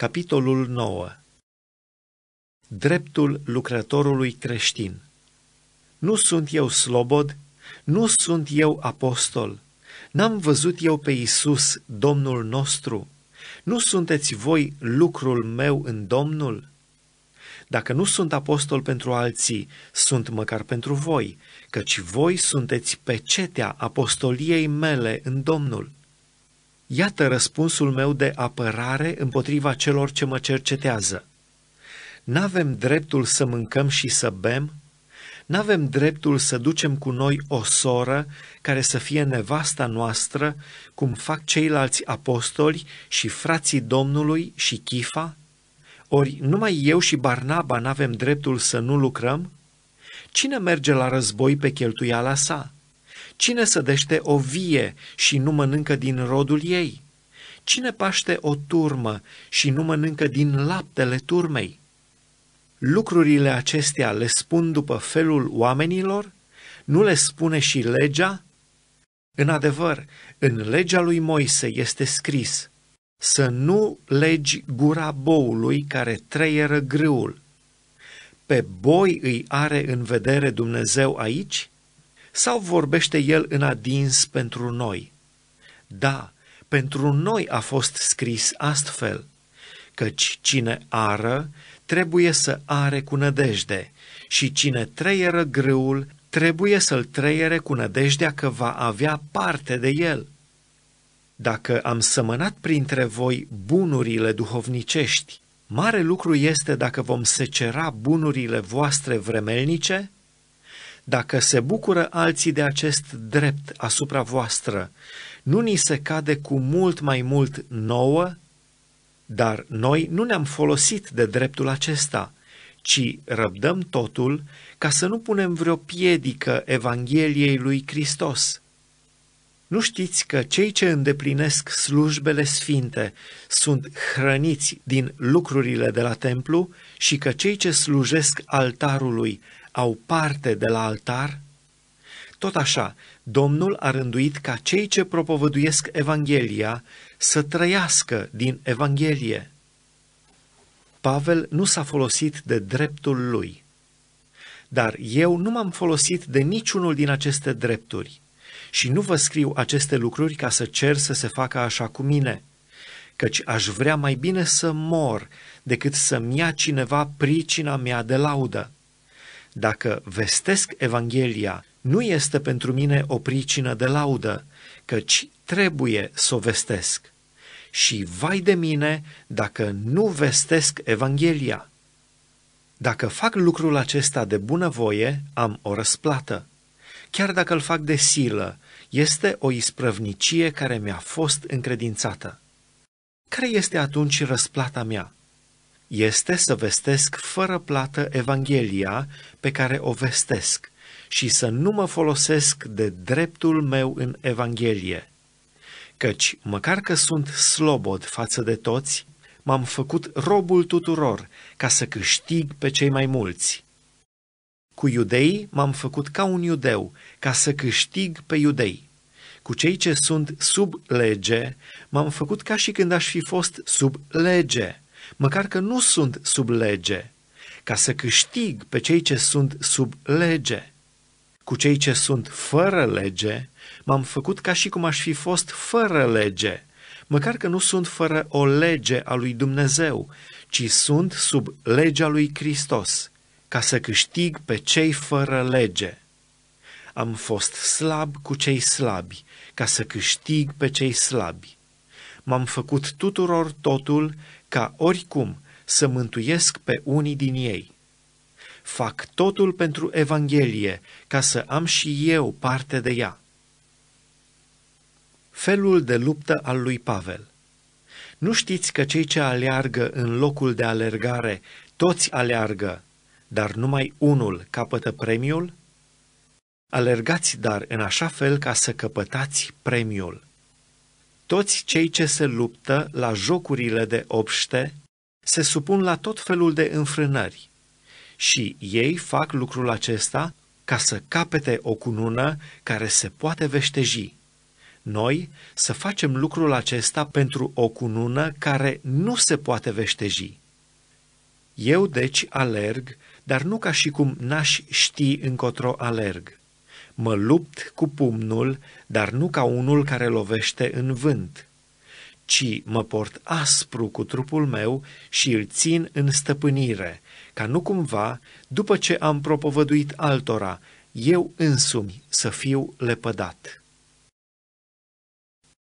Capitolul 9 Dreptul lucrătorului creștin Nu sunt eu slobod, nu sunt eu apostol, n-am văzut eu pe Isus, Domnul nostru, nu sunteți voi lucrul meu în Domnul? Dacă nu sunt apostol pentru alții, sunt măcar pentru voi, căci voi sunteți pecetea apostoliei mele în Domnul. Iată răspunsul meu de apărare împotriva celor ce mă cercetează. N-avem dreptul să mâncăm și să bem? N-avem dreptul să ducem cu noi o soră care să fie nevasta noastră, cum fac ceilalți apostoli și frații Domnului și Chifa? Ori numai eu și Barnaba n-avem dreptul să nu lucrăm? Cine merge la război pe cheltuiala sa?" Cine sădește o vie și nu mănâncă din rodul ei? Cine paște o turmă și nu mănâncă din laptele turmei? Lucrurile acestea le spun după felul oamenilor? Nu le spune și legea? În adevăr, în legea lui Moise este scris să nu legi gura boului care treieră grâul. Pe boi îi are în vedere Dumnezeu aici? Sau vorbește El în adins pentru noi? Da, pentru noi a fost scris astfel, căci cine ară trebuie să are cu nădejde și cine trăieră grâul trebuie să-l treiere cu nădejdea că va avea parte de el. Dacă am sămănat printre voi bunurile duhovnicești, mare lucru este dacă vom secera bunurile voastre vremelnice dacă se bucură alții de acest drept asupra voastră, nu ni se cade cu mult mai mult nouă, dar noi nu ne-am folosit de dreptul acesta, ci răbdăm totul ca să nu punem vreo piedică Evangheliei lui Hristos. Nu știți că cei ce îndeplinesc slujbele sfinte sunt hrăniți din lucrurile de la templu și că cei ce slujesc altarului au parte de la altar? Tot așa, Domnul a rânduit ca cei ce propovăduiesc Evanghelia să trăiască din Evanghelie. Pavel nu s-a folosit de dreptul lui, dar eu nu m-am folosit de niciunul din aceste drepturi și nu vă scriu aceste lucruri ca să cer să se facă așa cu mine, căci aș vrea mai bine să mor decât să-mi ia cineva pricina mea de laudă. Dacă vestesc Evanghelia, nu este pentru mine o pricină de laudă, căci trebuie să o vestesc. Și vai de mine dacă nu vestesc Evanghelia. Dacă fac lucrul acesta de bunăvoie, am o răsplată. Chiar dacă îl fac de silă, este o isprăvnicie care mi-a fost încredințată. Care este atunci răsplata mea? este să vestesc fără plată Evanghelia pe care o vestesc și să nu mă folosesc de dreptul meu în Evanghelie. Căci, măcar că sunt slobod față de toți, m-am făcut robul tuturor ca să câștig pe cei mai mulți. Cu iudei m-am făcut ca un iudeu ca să câștig pe iudei. Cu cei ce sunt sub lege, m-am făcut ca și când aș fi fost sub lege, măcar că nu sunt sub lege, ca să câștig pe cei ce sunt sub lege. Cu cei ce sunt fără lege, m-am făcut ca și cum aș fi fost fără lege, măcar că nu sunt fără o lege a lui Dumnezeu, ci sunt sub legea lui Hristos, ca să câștig pe cei fără lege. Am fost slab cu cei slabi, ca să câștig pe cei slabi. M-am făcut tuturor totul ca oricum să mântuiesc pe unii din ei. Fac totul pentru Evanghelie, ca să am și eu parte de ea. Felul de luptă al lui Pavel Nu știți că cei ce aleargă în locul de alergare, toți aleargă, dar numai unul capătă premiul? Alergați dar în așa fel ca să căpătați premiul. Toți cei ce se luptă la jocurile de obște se supun la tot felul de înfrânări și ei fac lucrul acesta ca să capete o cunună care se poate veșteji. Noi să facem lucrul acesta pentru o cunună care nu se poate veșteji. Eu deci alerg, dar nu ca și cum n-aș ști încotro alerg Mă lupt cu pumnul, dar nu ca unul care lovește în vânt, ci mă port aspru cu trupul meu și îl țin în stăpânire, ca nu cumva, după ce am propovăduit altora, eu însumi să fiu lepădat.